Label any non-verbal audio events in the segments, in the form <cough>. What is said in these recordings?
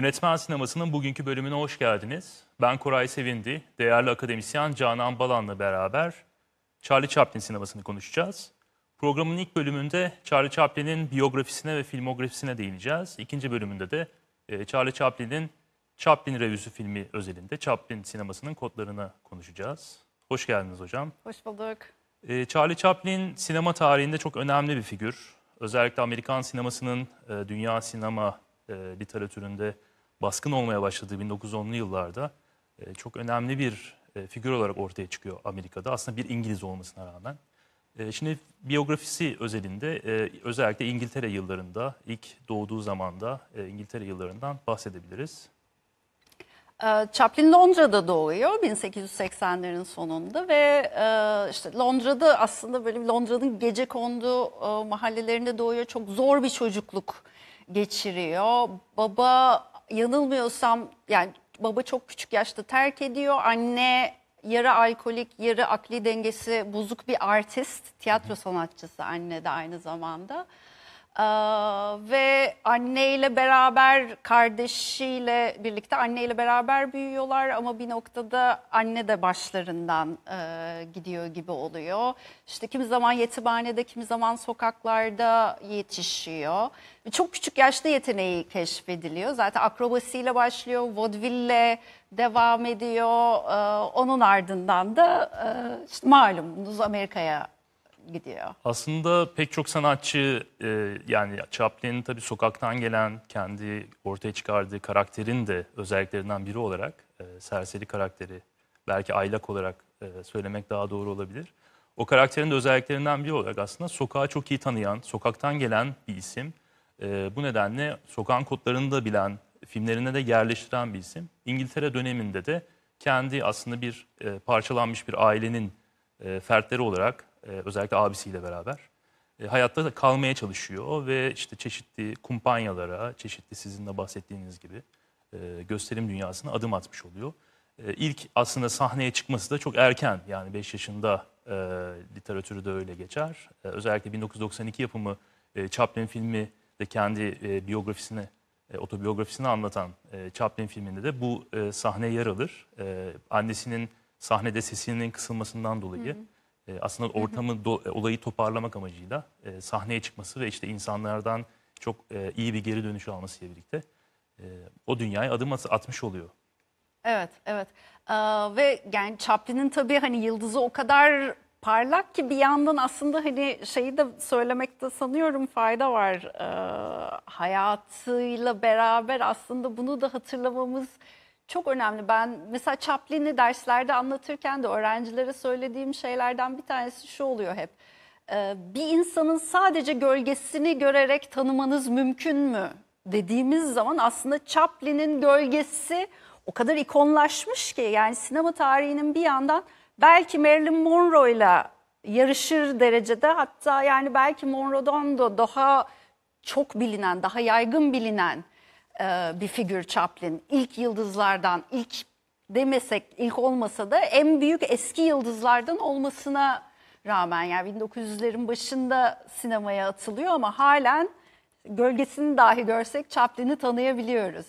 Yönetmen Sineması'nın bugünkü bölümüne hoş geldiniz. Ben Koray Sevindi, değerli akademisyen Canan Balan'la beraber Charlie Chaplin sinemasını konuşacağız. Programın ilk bölümünde Charlie Chaplin'in biyografisine ve filmografisine değineceğiz. İkinci bölümünde de e, Charlie Chaplin'in Chaplin Revüsü filmi özelinde Chaplin sinemasının kodlarını konuşacağız. Hoş geldiniz hocam. Hoş bulduk. E, Charlie Chaplin sinema tarihinde çok önemli bir figür. Özellikle Amerikan sinemasının e, dünya sinema literatüründe baskın olmaya başladığı 1910'lu yıllarda e, çok önemli bir e, figür olarak ortaya çıkıyor Amerika'da. Aslında bir İngiliz olmasına rağmen. E, şimdi biyografisi özelinde özellikle İngiltere yıllarında, ilk doğduğu zamanda İngiltere yıllarından bahsedebiliriz. Chaplin Londra'da doğuyor 1880'lerin sonunda ve işte Londra'da aslında böyle Londra'nın gece kondu mahallelerinde doğuyor. Çok zor bir çocukluk geçiriyor. Baba yanılmıyorsam yani baba çok küçük yaşta terk ediyor. Anne yarı alkolik, yarı akli dengesi bozuk bir artist, tiyatro sanatçısı anne de aynı zamanda. Ee, ve anneyle beraber kardeşiyle birlikte anneyle beraber büyüyorlar ama bir noktada anne de başlarından e, gidiyor gibi oluyor. İşte kimi zaman yetimhanede kimi zaman sokaklarda yetişiyor. Çok küçük yaşta yeteneği keşfediliyor. Zaten akrobasiyle başlıyor, vodville devam ediyor. Ee, onun ardından da e, işte malumunuz Amerika'ya gidiyor. Aslında pek çok sanatçı e, yani Chaplin'in tabii sokaktan gelen kendi ortaya çıkardığı karakterin de özelliklerinden biri olarak e, serseri karakteri belki aylak olarak e, söylemek daha doğru olabilir. O karakterin de özelliklerinden biri olarak aslında sokağı çok iyi tanıyan, sokaktan gelen bir isim. E, bu nedenle sokağın kodlarını da bilen, filmlerine de yerleştiren bir isim. İngiltere döneminde de kendi aslında bir e, parçalanmış bir ailenin e, fertleri olarak e, özellikle abisiyle beraber e, hayatta da kalmaya çalışıyor ve işte çeşitli kumpanyalara, çeşitli sizin de bahsettiğiniz gibi e, gösterim dünyasına adım atmış oluyor. İlk aslında sahneye çıkması da çok erken yani 5 yaşında literatürü de öyle geçer. özellikle 1992 yapımı Chaplin filmi de kendi e, biyografisini otobiyografisini anlatan Chaplin filminde de bu e, sahne yer alır. annesinin sahnede sesinin kısılmasından dolayı. Hı hı. Ee, aslında ortamı do, e, olayı toparlamak amacıyla e, sahneye çıkması ve işte insanlardan çok e, iyi bir geri dönüşü almasıyla birlikte e, o dünyaya adım at, atmış oluyor. Evet, evet. Ee, ve yani Chaplin'in tabii hani yıldızı o kadar parlak ki bir yandan aslında hani şeyi de söylemekte sanıyorum fayda var. Ee, hayatıyla beraber aslında bunu da hatırlamamız çok önemli. Ben mesela Chaplin'i derslerde anlatırken de öğrencilere söylediğim şeylerden bir tanesi şu oluyor hep. Ee, bir insanın sadece gölgesini görerek tanımanız mümkün mü dediğimiz zaman aslında Chaplin'in gölgesi o kadar ikonlaşmış ki yani sinema tarihinin bir yandan belki Marilyn Monroe'yla yarışır derecede hatta yani belki Monroe'dan da daha çok bilinen, daha yaygın bilinen e, bir figür Chaplin. İlk yıldızlardan, ilk demesek ilk olmasa da en büyük eski yıldızlardan olmasına rağmen yani 1900'lerin başında sinemaya atılıyor ama halen gölgesini dahi görsek Chaplin'i tanıyabiliyoruz.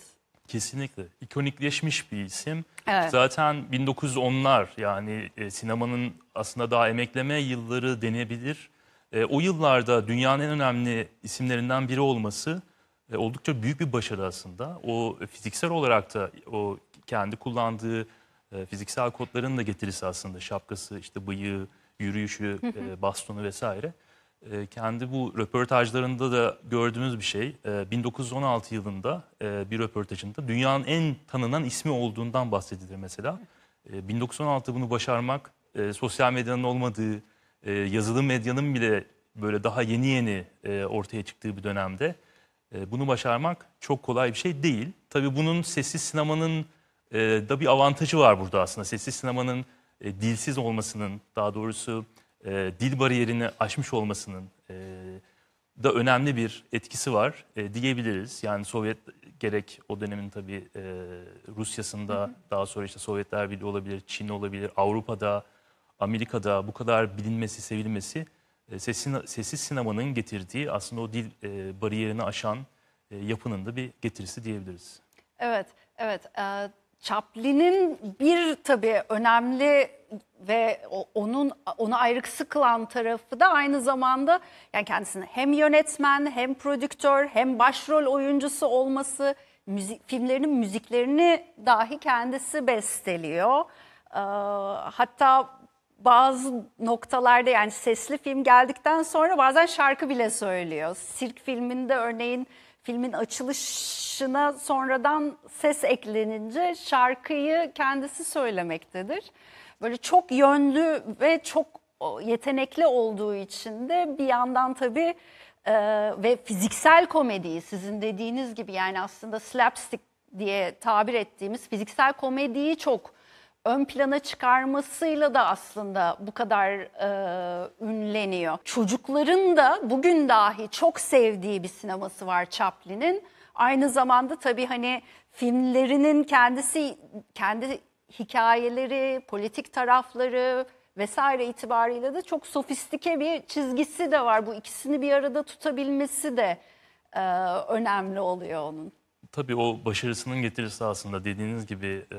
Kesinlikle. İkonikleşmiş bir isim. Evet. Zaten 1910'lar yani e, sinemanın aslında daha emekleme yılları denebilir. E, o yıllarda dünyanın en önemli isimlerinden biri olması e, oldukça büyük bir başarı aslında. O e, fiziksel olarak da o kendi kullandığı e, fiziksel kodların da getirisi aslında şapkası, işte bıyığı, yürüyüşü, bastonu vesaire. kendi bu röportajlarında da gördüğümüz bir şey. 1916 yılında bir röportajında dünyanın en tanınan ismi olduğundan bahsedilir mesela. 1916 bunu başarmak sosyal medyanın olmadığı, yazılı medyanın bile böyle daha yeni yeni ortaya çıktığı bir dönemde ee, bunu başarmak çok kolay bir şey değil. Tabii bunun sessiz sinemanın e, da bir avantajı var burada aslında. Sessiz sinemanın e, dilsiz olmasının, daha doğrusu e, dil bariyerini aşmış olmasının da önemli bir etkisi var diyebiliriz. Yani Sovyet gerek o dönemin tabii Rusya'sında, daha sonra işte Sovyetler Birliği olabilir, Çin olabilir, Avrupa'da, Amerika'da bu kadar bilinmesi, sevilmesi e, sesin, sessiz sinemanın getirdiği aslında o dil e, bariyerini aşan e, yapının da bir getirisi diyebiliriz. Evet, evet. Chaplin'in bir tabii önemli ve onun onu ayrıksı kılan tarafı da aynı zamanda yani kendisini hem yönetmen hem prodüktör hem başrol oyuncusu olması müzik, filmlerinin müziklerini dahi kendisi besteliyor. hatta bazı noktalarda yani sesli film geldikten sonra bazen şarkı bile söylüyor. Sirk filminde örneğin filmin açılışına sonradan ses eklenince şarkıyı kendisi söylemektedir. Böyle çok yönlü ve çok yetenekli olduğu için de bir yandan tabii e, ve fiziksel komediyi sizin dediğiniz gibi yani aslında slapstick diye tabir ettiğimiz fiziksel komediyi çok ön plana çıkarmasıyla da aslında bu kadar e, ünleniyor. Çocukların da bugün dahi çok sevdiği bir sineması var Chaplin'in. Aynı zamanda tabii hani filmlerinin kendisi kendi hikayeleri, politik tarafları vesaire itibariyle de çok sofistike bir çizgisi de var. Bu ikisini bir arada tutabilmesi de e, önemli oluyor onun. Tabii o başarısının getirisi aslında dediğiniz gibi e,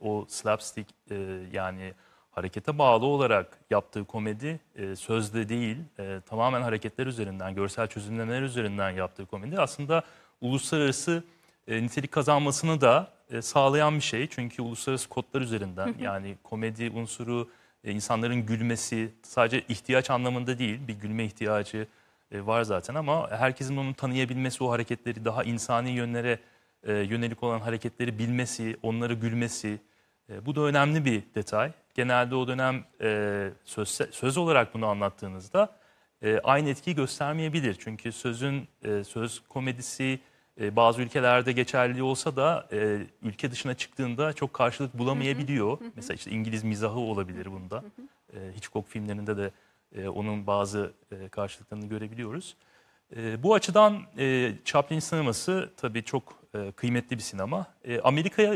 o slapstick e, yani harekete bağlı olarak yaptığı komedi e, sözde değil e, tamamen hareketler üzerinden, görsel çözümlemeler üzerinden yaptığı komedi aslında uluslararası e, nitelik kazanmasını da e, sağlayan bir şey. Çünkü uluslararası kodlar üzerinden yani komedi unsuru, e, insanların gülmesi sadece ihtiyaç anlamında değil bir gülme ihtiyacı, e, var zaten ama herkesin onu tanıyabilmesi, o hareketleri daha insani yönlere e, yönelik olan hareketleri bilmesi, onları gülmesi e, bu da önemli bir detay. Genelde o dönem söz, söz olarak bunu anlattığınızda aynı etkiyi göstermeyebilir. Çünkü sözün söz komedisi bazı ülkelerde geçerli olsa da ülke dışına çıktığında çok karşılık bulamayabiliyor. Mesela işte İngiliz mizahı olabilir bunda. Hitchcock filmlerinde de e, onun bazı e, karşılıklarını görebiliyoruz. E, bu açıdan e, Chaplin sineması tabii çok e, kıymetli bir sinema. E, Amerika'ya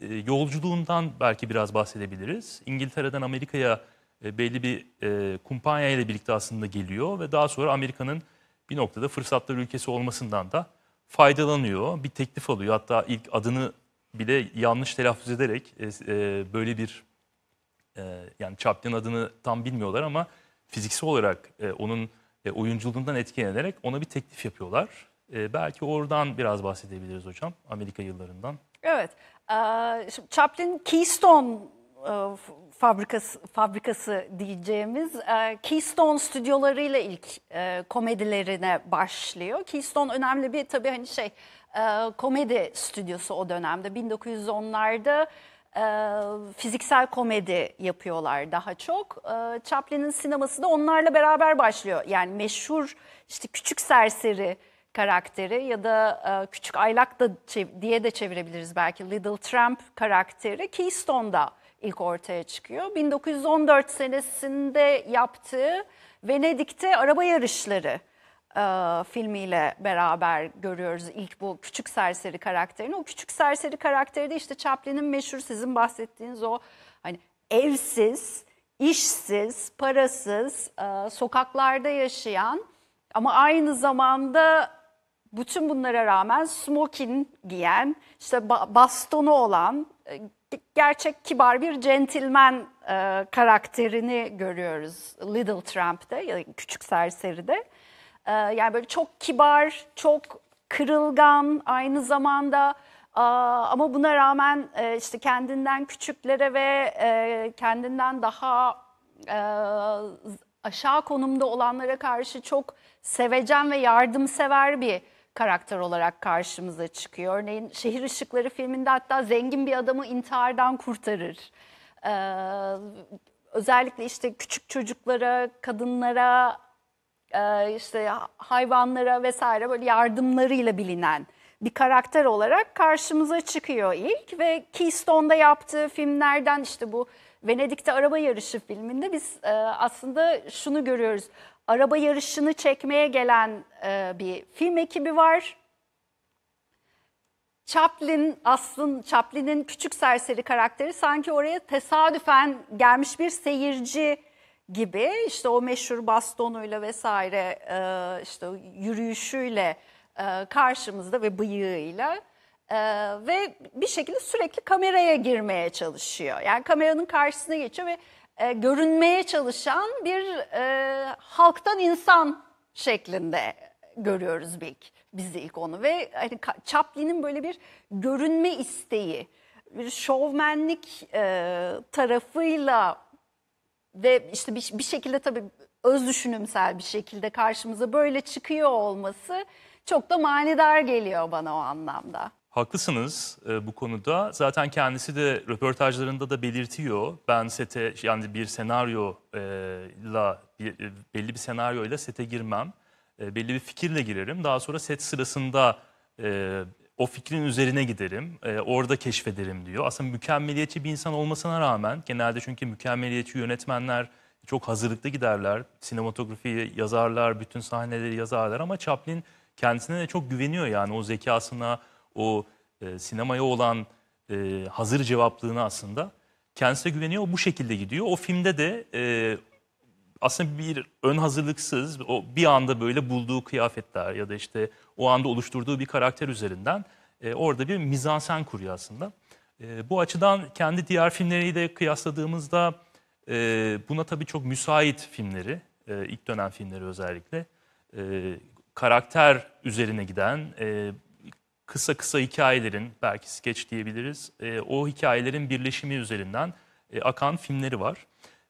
e, yolculuğundan belki biraz bahsedebiliriz. İngiltere'den Amerika'ya e, belli bir e, kumpanya ile birlikte aslında geliyor ve daha sonra Amerika'nın bir noktada fırsatlar ülkesi olmasından da faydalanıyor. Bir teklif alıyor. Hatta ilk adını bile yanlış telaffuz ederek e, e, böyle bir e, yani Chaplin adını tam bilmiyorlar ama fiziksel olarak e, onun e, oyunculuğundan etkilenerek ona bir teklif yapıyorlar. E, belki oradan biraz bahsedebiliriz hocam Amerika yıllarından. Evet. Ee, Chaplin Keystone e, fabrikası, fabrikası diyeceğimiz e, Keystone stüdyolarıyla ilk e, komedilerine başlıyor. Keystone önemli bir tabii hani şey e, komedi stüdyosu o dönemde 1910'larda e, fiziksel komedi yapıyorlar daha çok. E, Chaplin'in sineması da onlarla beraber başlıyor. Yani meşhur işte küçük serseri karakteri ya da e, küçük aylak da diye de çevirebiliriz belki Little Tramp karakteri Keystone'da ilk ortaya çıkıyor. 1914 senesinde yaptığı Venedik'te araba yarışları e, filmiyle beraber görüyoruz ilk bu küçük serseri karakterini. O küçük serseri karakteri de işte Chaplin'in meşhur sizin bahsettiğiniz o hani evsiz, işsiz, parasız, e, sokaklarda yaşayan ama aynı zamanda bütün bunlara rağmen smokin giyen, işte bastonu olan, e, gerçek kibar bir centilmen e, karakterini görüyoruz Little Trump'te ya da Küçük Serseri'de. Ee, yani böyle çok kibar, çok kırılgan aynı zamanda ama buna rağmen e, işte kendinden küçüklere ve e, kendinden daha e, aşağı konumda olanlara karşı çok sevecen ve yardımsever bir karakter olarak karşımıza çıkıyor. Örneğin Şehir Işıkları filminde hatta zengin bir adamı intihardan kurtarır. Ee, özellikle işte küçük çocuklara, kadınlara, e, işte hayvanlara vesaire böyle yardımlarıyla bilinen bir karakter olarak karşımıza çıkıyor ilk ve Keystone'da yaptığı filmlerden işte bu Venedik'te araba yarışı filminde biz e, aslında şunu görüyoruz. Araba yarışını çekmeye gelen e, bir film ekibi var. Chaplin aslında Chaplin'in küçük serseri karakteri sanki oraya tesadüfen gelmiş bir seyirci gibi işte o meşhur bastonuyla vesaire işte yürüyüşüyle karşımızda ve bıyığıyla ve bir şekilde sürekli kameraya girmeye çalışıyor. Yani kameranın karşısına geçiyor ve görünmeye çalışan bir halktan insan şeklinde görüyoruz ilk bizi ilk onu ve hani Chaplin'in böyle bir görünme isteği, bir şovmenlik e, tarafıyla ve işte bir, bir şekilde tabii öz düşünümsel bir şekilde karşımıza böyle çıkıyor olması çok da manidar geliyor bana o anlamda. Haklısınız e, bu konuda. Zaten kendisi de röportajlarında da belirtiyor. Ben sete yani bir senaryoyla e, bir, e, belli bir senaryoyla sete girmem. E, belli bir fikirle girerim. Daha sonra set sırasında e, o fikrin üzerine giderim, e, orada keşfederim diyor. Aslında mükemmeliyetçi bir insan olmasına rağmen genelde çünkü mükemmeliyetçi yönetmenler çok hazırlıklı giderler. Sinematografiyi yazarlar, bütün sahneleri yazarlar ama Chaplin kendisine de çok güveniyor yani o zekasına, o e, sinemaya olan e, hazır cevaplığına aslında. Kendisine güveniyor, bu şekilde gidiyor. O filmde de e, aslında bir ön hazırlıksız o bir anda böyle bulduğu kıyafetler ya da işte o anda oluşturduğu bir karakter üzerinden e, orada bir mizansen kuruyor aslında. E, bu açıdan kendi diğer filmleriyle kıyasladığımızda e, buna tabii çok müsait filmleri, e, ilk dönem filmleri özellikle e, karakter üzerine giden e, kısa kısa hikayelerin belki skeç diyebiliriz. E, o hikayelerin birleşimi üzerinden e, akan filmleri var.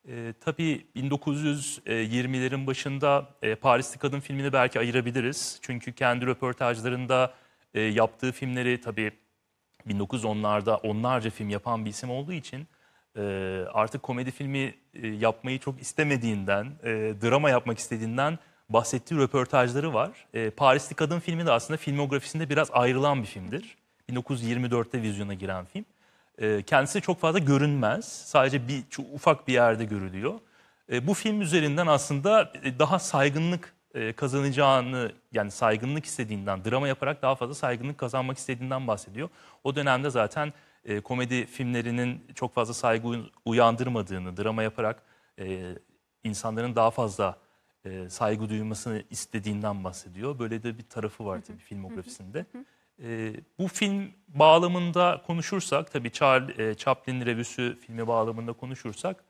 Ee, e, tabii 1920'lerin başında e, Parisli Kadın filmini belki ayırabiliriz. Çünkü kendi röportajlarında e, yaptığı filmleri tabii 1910'larda onlarca film yapan bir isim olduğu için e, artık komedi filmi e, yapmayı çok istemediğinden, e, drama yapmak istediğinden bahsettiği röportajları var. E, Parisli Kadın filmi de aslında filmografisinde biraz ayrılan bir filmdir. 1924'te vizyona giren film. Ee, kendisi çok fazla görünmez. Sadece bir çok ufak bir yerde görülüyor. Ee, bu film üzerinden aslında e, daha saygınlık e, kazanacağını yani saygınlık istediğinden, drama yaparak daha fazla saygınlık kazanmak istediğinden bahsediyor. O dönemde zaten e, komedi filmlerinin çok fazla saygı uyandırmadığını, drama yaparak insanların daha fazla e, saygı duymasını istediğinden bahsediyor. Böyle de bir tarafı var tabii filmografisinde. E, bu film bağlamında konuşursak, tabii Charles, e, Chaplin revüsü filmi bağlamında konuşursak,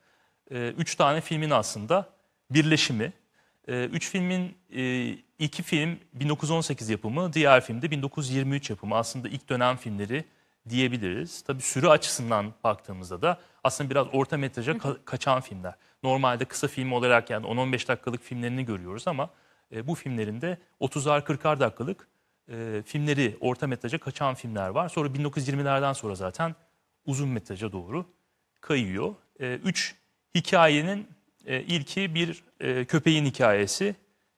e, üç tane filmin aslında birleşimi. E, üç filmin, e, iki film 1918 yapımı, diğer film de 1923 yapımı. Aslında ilk dönem filmleri diyebiliriz. Tabii sürü açısından baktığımızda da aslında biraz orta metraja ka- kaçan filmler. Normalde kısa film olarak yani 10-15 dakikalık filmlerini görüyoruz ama e, bu filmlerinde de 30'ar 40'ar dakikalık e, filmleri orta metraja kaçan filmler var. Sonra 1920'lerden sonra zaten uzun metraja doğru kayıyor. E, üç hikayenin e, ilki bir e, köpeğin hikayesi.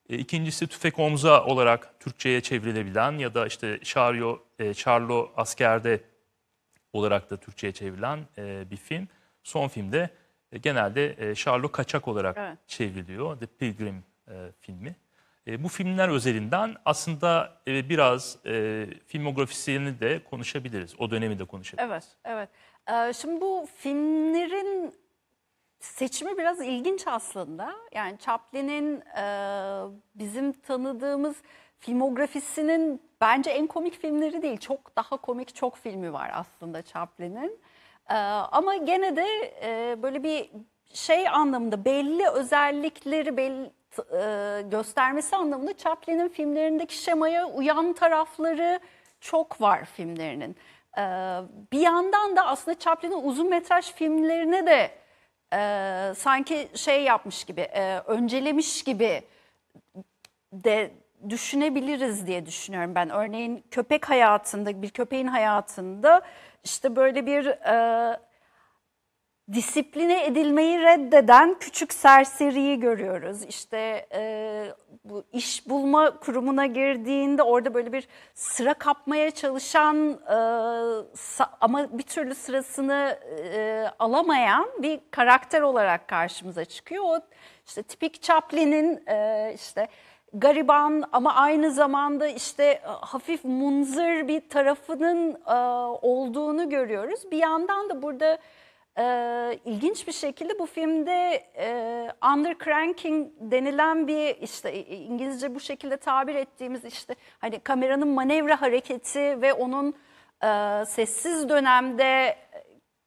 E, ikincisi tüfek omza olarak Türkçe'ye çevrilebilen ya da işte Şaryo, e, Charlo askerde olarak da Türkçe'ye çevrilen e, bir film. Son filmde e, genelde e, Charlo kaçak olarak evet. çevriliyor. The Pilgrim e, filmi. E, bu filmler özelinden aslında e, biraz e, filmografisini de konuşabiliriz. O dönemi de konuşabiliriz. Evet, evet. Ee, şimdi bu filmlerin seçimi biraz ilginç aslında. Yani Chaplin'in e, bizim tanıdığımız filmografisinin bence en komik filmleri değil. Çok daha komik çok filmi var aslında Chaplin'in. E, ama gene de e, böyle bir şey anlamında belli özellikleri, belli e, göstermesi anlamında Chaplin'in filmlerindeki şemaya uyan tarafları çok var filmlerinin. E, bir yandan da aslında Chaplin'in uzun metraj filmlerine de e, sanki şey yapmış gibi, öncelemiş gibi de düşünebiliriz diye düşünüyorum ben. Örneğin köpek hayatında, bir köpeğin hayatında işte böyle bir disipline edilmeyi reddeden küçük serseriyi görüyoruz. İşte e, bu iş bulma kurumuna girdiğinde orada böyle bir sıra kapmaya çalışan e, ama bir türlü sırasını e, alamayan bir karakter olarak karşımıza çıkıyor. O işte tipik Chaplin'in e, işte gariban ama aynı zamanda işte hafif munzır bir tarafının e, olduğunu görüyoruz. Bir yandan da burada ee, ilginç bir şekilde bu filmde e, undercranking denilen bir işte İngilizce bu şekilde tabir ettiğimiz işte hani kameranın manevra hareketi ve onun e, sessiz dönemde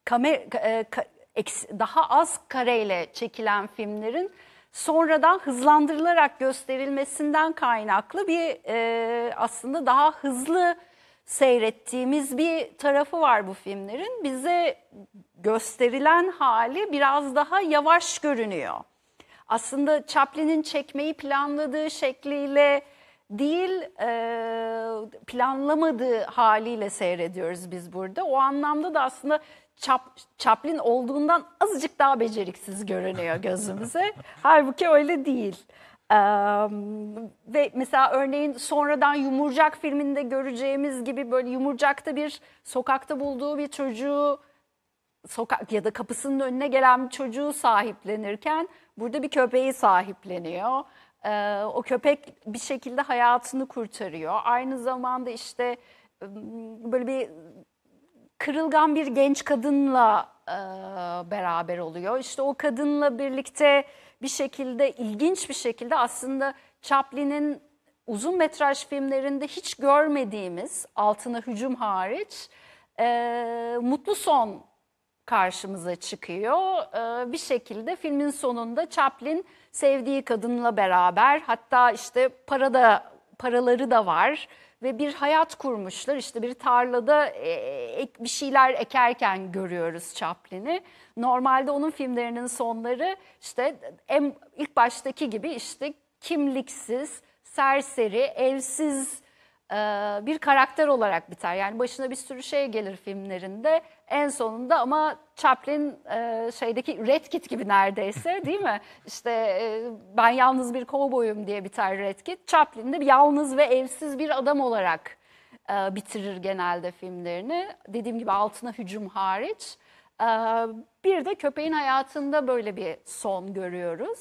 kamer, e, ka, daha az kareyle çekilen filmlerin sonradan hızlandırılarak gösterilmesinden kaynaklı bir e, aslında daha hızlı seyrettiğimiz bir tarafı var bu filmlerin. Bize gösterilen hali biraz daha yavaş görünüyor. Aslında Chaplin'in çekmeyi planladığı şekliyle değil e, planlamadığı haliyle seyrediyoruz biz burada. O anlamda da aslında Çap, Chaplin olduğundan azıcık daha beceriksiz görünüyor gözümüze. <laughs> Halbuki öyle değil ve mesela örneğin sonradan Yumurcak filminde göreceğimiz gibi böyle Yumurcak'ta bir sokakta bulduğu bir çocuğu sokak ya da kapısının önüne gelen bir çocuğu sahiplenirken burada bir köpeği sahipleniyor. Ee, o köpek bir şekilde hayatını kurtarıyor. Aynı zamanda işte böyle bir kırılgan bir genç kadınla e, beraber oluyor. İşte o kadınla birlikte bir şekilde ilginç bir şekilde aslında Chaplin'in uzun metraj filmlerinde hiç görmediğimiz altına hücum hariç e, mutlu son karşımıza çıkıyor. E, bir şekilde filmin sonunda Chaplin sevdiği kadınla beraber hatta işte para da paraları da var ve bir hayat kurmuşlar. İşte bir tarlada e, bir şeyler ekerken görüyoruz Chaplin'i. Normalde onun filmlerinin sonları işte en ilk baştaki gibi işte kimliksiz, serseri, evsiz e, bir karakter olarak biter. Yani başına bir sürü şey gelir filmlerinde. En sonunda ama Chaplin e, şeydeki Red Kit gibi neredeyse <laughs> değil mi? İşte e, ben yalnız bir kovboyum diye biter Red Kit. Chaplin de yalnız ve evsiz bir adam olarak e, bitirir genelde filmlerini. Dediğim gibi altına hücum hariç. E, bir de köpeğin hayatında böyle bir son görüyoruz.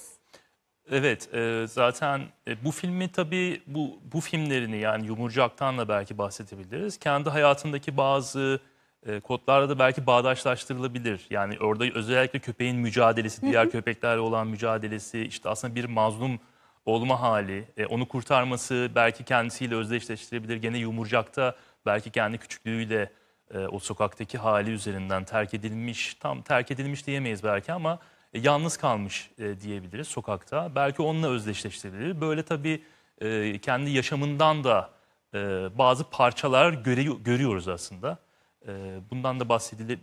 Evet, e, zaten e, bu filmi tabii bu bu filmlerini yani Yumurcak'tan da belki bahsedebiliriz. Kendi hayatındaki bazı e, da belki bağdaşlaştırılabilir. Yani orada özellikle köpeğin mücadelesi, diğer köpeklerle olan mücadelesi, işte aslında bir mazlum olma hali, e, onu kurtarması belki kendisiyle özdeşleştirebilir. Gene yumurcakta belki kendi küçüklüğüyle e, o sokaktaki hali üzerinden terk edilmiş, tam terk edilmiş diyemeyiz belki ama e, yalnız kalmış diyebiliriz sokakta. Belki onunla özdeşleştirebilir. Böyle tabii kendi yaşamından da bazı parçalar görüyoruz aslında. Ee, bundan da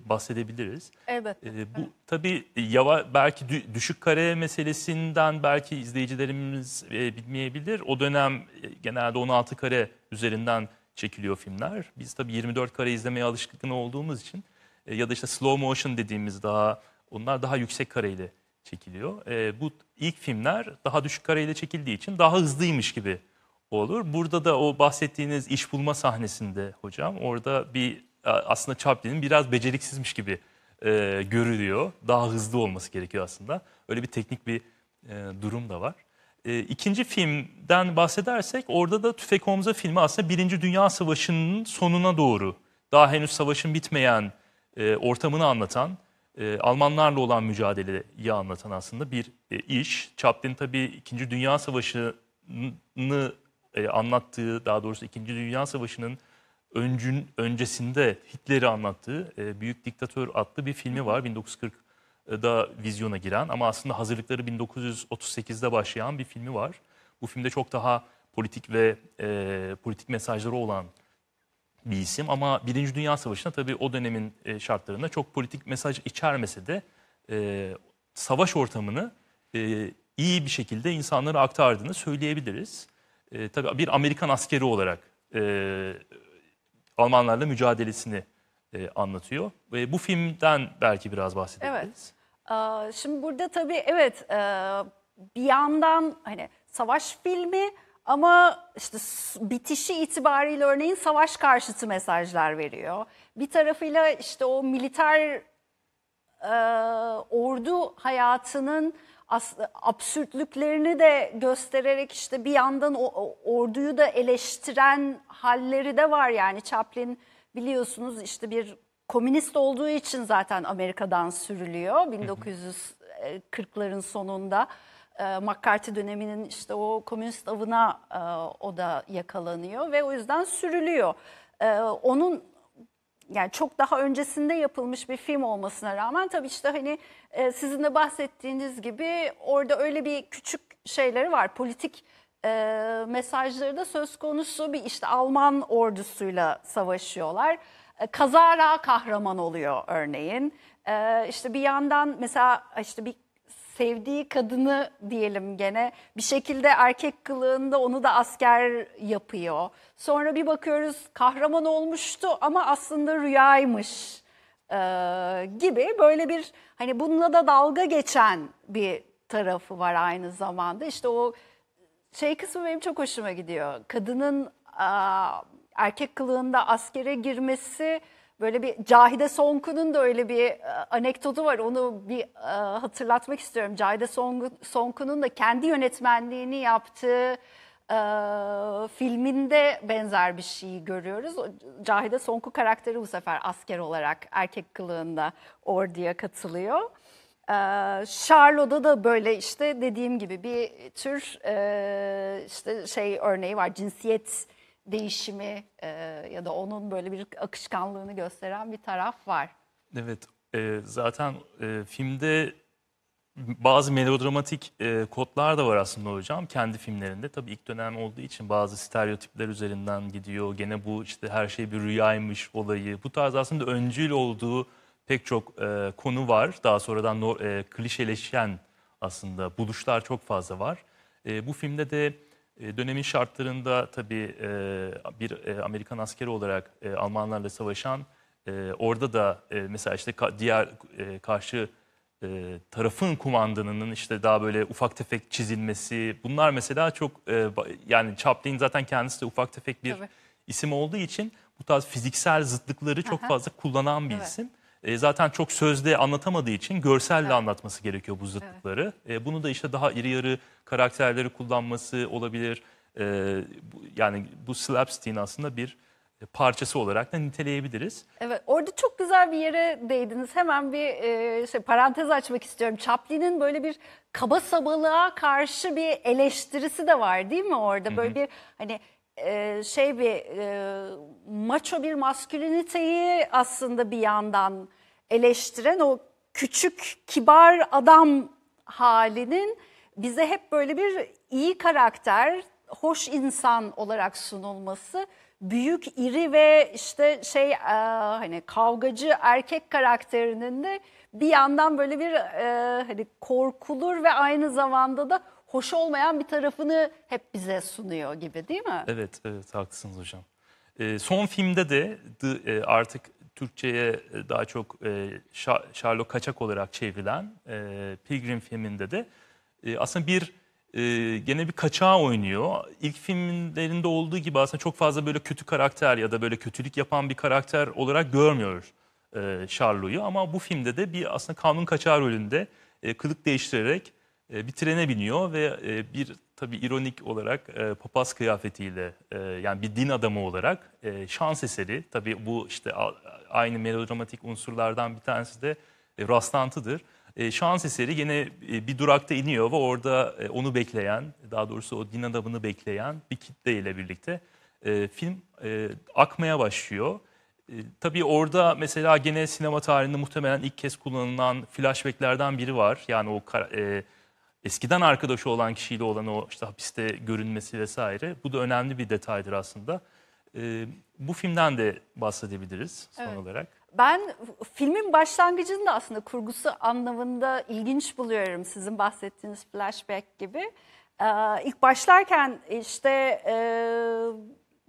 bahsedebiliriz. Evet. E, bu evet. tabii yava, belki düşük kare meselesinden belki izleyicilerimiz e, bilmeyebilir. O dönem e, genelde 16 kare üzerinden çekiliyor filmler. Biz tabii 24 kare izlemeye alışkın olduğumuz için e, ya da işte slow motion dediğimiz daha onlar daha yüksek kareyle çekiliyor. E, bu ilk filmler daha düşük kareyle çekildiği için daha hızlıymış gibi olur. Burada da o bahsettiğiniz iş bulma sahnesinde hocam orada bir aslında Chaplin'in biraz beceriksizmiş gibi e, görülüyor. Daha hızlı olması gerekiyor aslında. Öyle bir teknik bir e, durum da var. E, ikinci filmden bahsedersek orada da Tüfek Omza filmi aslında Birinci Dünya Savaşı'nın sonuna doğru daha henüz savaşın bitmeyen e, ortamını anlatan, e, Almanlarla olan mücadeleyi anlatan aslında bir e, iş. Chaplin tabii İkinci Dünya Savaşı'nı e, anlattığı, daha doğrusu İkinci Dünya Savaşı'nın öncün öncesinde Hitler'i anlattığı e, Büyük Diktatör adlı bir filmi var. 1940'da vizyona giren ama aslında hazırlıkları 1938'de başlayan bir filmi var. Bu filmde çok daha politik ve e, politik mesajları olan bir isim ama Birinci Dünya Savaşı'nda tabii o dönemin e, şartlarında çok politik mesaj içermese de e, savaş ortamını e, iyi bir şekilde insanlara aktardığını söyleyebiliriz. E, tabii bir Amerikan askeri olarak e, Almanlarla mücadelesini e, anlatıyor. E, bu filmden belki biraz bahsedebiliriz. Evet. Ee, şimdi burada tabii evet e, bir yandan hani savaş filmi ama işte bitişi itibariyle örneğin savaş karşıtı mesajlar veriyor. Bir tarafıyla işte o militer e, ordu hayatının as, absürtlüklerini de göstererek işte bir yandan o, o, orduyu da eleştiren halleri de var yani Chaplin biliyorsunuz işte bir komünist olduğu için zaten Amerika'dan sürülüyor 1940'ların e, sonunda. E, McCarthy döneminin işte o komünist avına e, o da yakalanıyor ve o yüzden sürülüyor. Onun yani çok daha öncesinde yapılmış bir film olmasına rağmen tabii işte hani e, sizin de bahsettiğiniz gibi orada öyle bir küçük şeyleri var. Politik e, mesajları da söz konusu bir işte Alman ordusuyla savaşıyorlar. E, kazara kahraman oluyor örneğin. E, işte bir yandan mesela işte bir sevdiği kadını diyelim gene bir şekilde erkek kılığında onu da asker yapıyor. Sonra bir bakıyoruz kahraman olmuştu ama aslında rüyaymış e, gibi böyle bir hani bununla da dalga geçen bir tarafı var aynı zamanda. İşte o şey kısmı benim çok hoşuma gidiyor. Kadının a, erkek kılığında askere girmesi Böyle bir Cahide Songu'nun da öyle bir e, anekdotu var. Onu bir e, hatırlatmak istiyorum. Cahide Songu'nun da kendi yönetmenliğini yaptığı e, filminde benzer bir şeyi görüyoruz. Cahide Sonku karakteri bu sefer asker olarak erkek kılığında orduya katılıyor. E, da böyle işte dediğim gibi bir tür işte şey örneği var cinsiyet değişimi e, ya da onun böyle bir akışkanlığını gösteren bir taraf var. Evet e, zaten e, filmde bazı melodramatik e, kodlar da var aslında hocam kendi filmlerinde. Tabii ilk dönem olduğu için bazı stereotipler üzerinden gidiyor. Gene bu işte her şey bir rüyaymış olayı. Bu tarz aslında öncül olduğu pek çok e, konu var. Daha sonradan e, klişeleşen aslında buluşlar çok fazla var. E, bu filmde de e, dönemin şartlarında tabii e, bir e, Amerikan askeri olarak Almanlarla savaşan orada da mesela işte diğer karşı tarafın kumandanının işte daha böyle ufak tefek çizilmesi bunlar mesela çok yani Chaplin zaten kendisi de ufak tefek bir tabii. isim olduğu için bu tarz fiziksel zıtlıkları çok fazla kullanan bir evet. isim e, zaten çok sözde anlatamadığı için görselle evet. anlatması gerekiyor bu zıtlıkları. Evet. E, bunu da işte daha iri yarı karakterleri kullanması olabilir. E, bu, yani bu slapstick'in aslında bir e, parçası olarak da niteleyebiliriz. Evet orada çok güzel bir yere değdiniz. Hemen bir e, şey, parantez açmak istiyorum. Chaplin'in böyle bir kaba sabalığa karşı bir eleştirisi de var değil mi orada? Böyle Hı -hı. bir hani şey bir e, maço bir masküliniteyi aslında bir yandan eleştiren o küçük kibar adam halinin bize hep böyle bir iyi karakter, hoş insan olarak sunulması büyük, iri ve işte şey e, hani kavgacı erkek karakterinin de bir yandan böyle bir e, hani korkulur ve aynı zamanda da hoş olmayan bir tarafını hep bize sunuyor gibi değil mi? Evet, evet haklısınız hocam. E, son filmde de the, e, artık Türkçe'ye e, daha çok e, Sherlock Kaçak olarak çevrilen e, Pilgrim filminde de e, aslında bir e, gene bir kaçağı oynuyor. İlk filmlerinde olduğu gibi aslında çok fazla böyle kötü karakter ya da böyle kötülük yapan bir karakter olarak görmüyor e, Sherlock'u. Ama bu filmde de bir aslında kanun kaçağı rolünde e, kılık değiştirerek e, bir trene biniyor ve e, bir tabi ironik olarak e, papaz kıyafetiyle yani bir din adamı olarak şans eseri tabi bu işte aynı melodramatik unsurlardan bir tanesi de rastlantıdır. Şans eseri yine bir durakta iniyor ve orada onu bekleyen daha doğrusu o din adamını bekleyen bir kitle ile birlikte film akmaya başlıyor. Tabii orada mesela gene sinema tarihinde muhtemelen ilk kez kullanılan flashbacklerden biri var. Yani o e, eskiden arkadaşı olan kişiyle olan o işte hapiste görünmesi vesaire bu da önemli bir detaydır aslında. E, bu filmden de bahsedebiliriz son evet. olarak. Ben filmin başlangıcını da aslında kurgusu anlamında ilginç buluyorum sizin bahsettiğiniz flashback gibi. Ee, ilk başlarken işte e,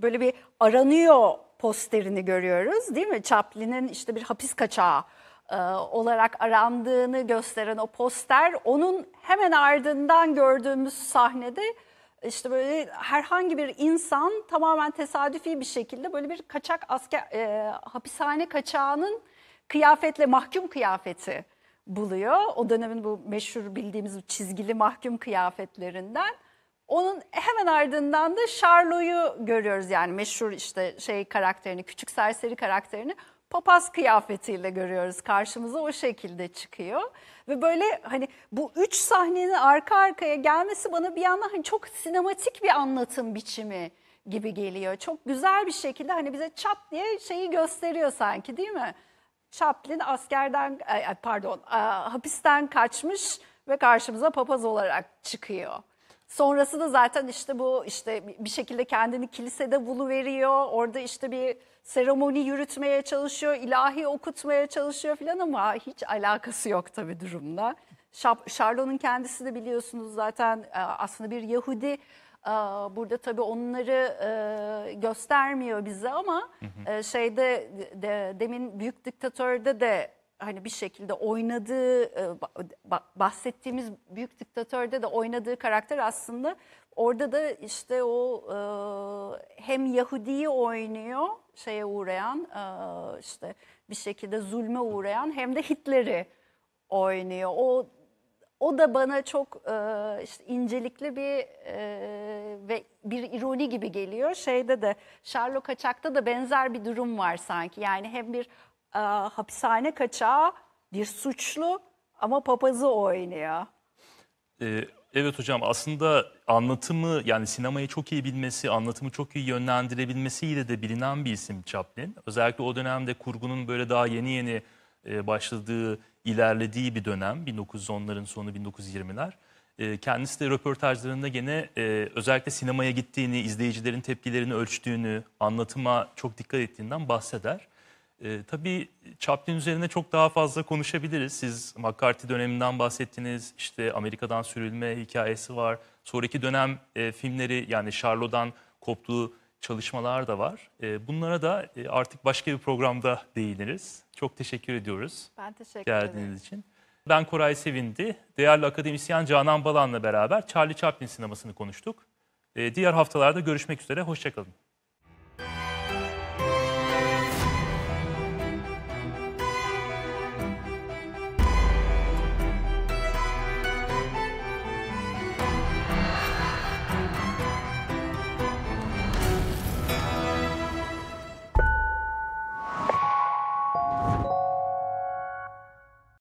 böyle bir aranıyor posterini görüyoruz değil mi? Chaplin'in işte bir hapis kaçağı e, olarak arandığını gösteren o poster onun hemen ardından gördüğümüz sahnede işte böyle herhangi bir insan tamamen tesadüfi bir şekilde böyle bir kaçak asker e, hapishane kaçağının kıyafetle mahkum kıyafeti buluyor. O dönemin bu meşhur bildiğimiz çizgili mahkum kıyafetlerinden. Onun hemen ardından da Charlo'yu görüyoruz yani meşhur işte şey karakterini, küçük serseri karakterini papaz kıyafetiyle görüyoruz karşımıza o şekilde çıkıyor. Ve böyle hani bu üç sahnenin arka arkaya gelmesi bana bir yandan hani çok sinematik bir anlatım biçimi gibi geliyor. Çok güzel bir şekilde hani bize çat diye şeyi gösteriyor sanki değil mi? Chaplin askerden pardon hapisten kaçmış ve karşımıza papaz olarak çıkıyor. Sonrası da zaten işte bu işte bir şekilde kendini kilisede buluveriyor. Orada işte bir seremoni yürütmeye çalışıyor, ilahi okutmaya çalışıyor filan ama hiç alakası yok tabii durumla. Charlotte'un kendisi de biliyorsunuz zaten e, aslında bir Yahudi. E, burada tabii onları e, göstermiyor bize ama hı şeyde de, demin Büyük Diktatör'de de hani bir şekilde oynadığı e, bahsettiğimiz büyük diktatörde de oynadığı karakter aslında orada da işte o e, hem Yahudi'yi oynuyor şeye uğrayan e, işte bir şekilde zulme uğrayan hem de Hitler'i oynuyor. O o da bana çok işte incelikli bir ve bir ironi gibi geliyor. Şeyde de Sherlock Kaçak'ta da benzer bir durum var sanki. Yani hem bir e, hapishane kaçağı bir suçlu ama papazı oynuyor. Ee, evet hocam aslında anlatımı yani sinemayı çok iyi bilmesi, anlatımı çok iyi yönlendirebilmesiyle de bilinen bir isim Chaplin. Özellikle o dönemde kurgunun böyle daha yeni yeni e, başladığı, ilerlediği bir dönem 1910'ların sonu 1920'ler. E, kendisi de röportajlarında gene e, özellikle sinemaya gittiğini, izleyicilerin tepkilerini ölçtüğünü, anlatıma çok dikkat ettiğinden bahseder. E, tabii Chaplin üzerine çok daha fazla konuşabiliriz. Siz McCarthy döneminden bahsettiniz. İşte Amerika'dan sürülme hikayesi var. Sonraki dönem e, filmleri yani Charlot'dan koptuğu çalışmalar da var. E, bunlara da e, artık başka bir programda değiniriz. Çok teşekkür ediyoruz. Ben teşekkür geldiğiniz ederim. Geldiğiniz için. Ben Koray Sevindi. Değerli akademisyen Canan Balan'la beraber Charlie Chaplin sinemasını konuştuk. E, diğer haftalarda görüşmek üzere. Hoşçakalın.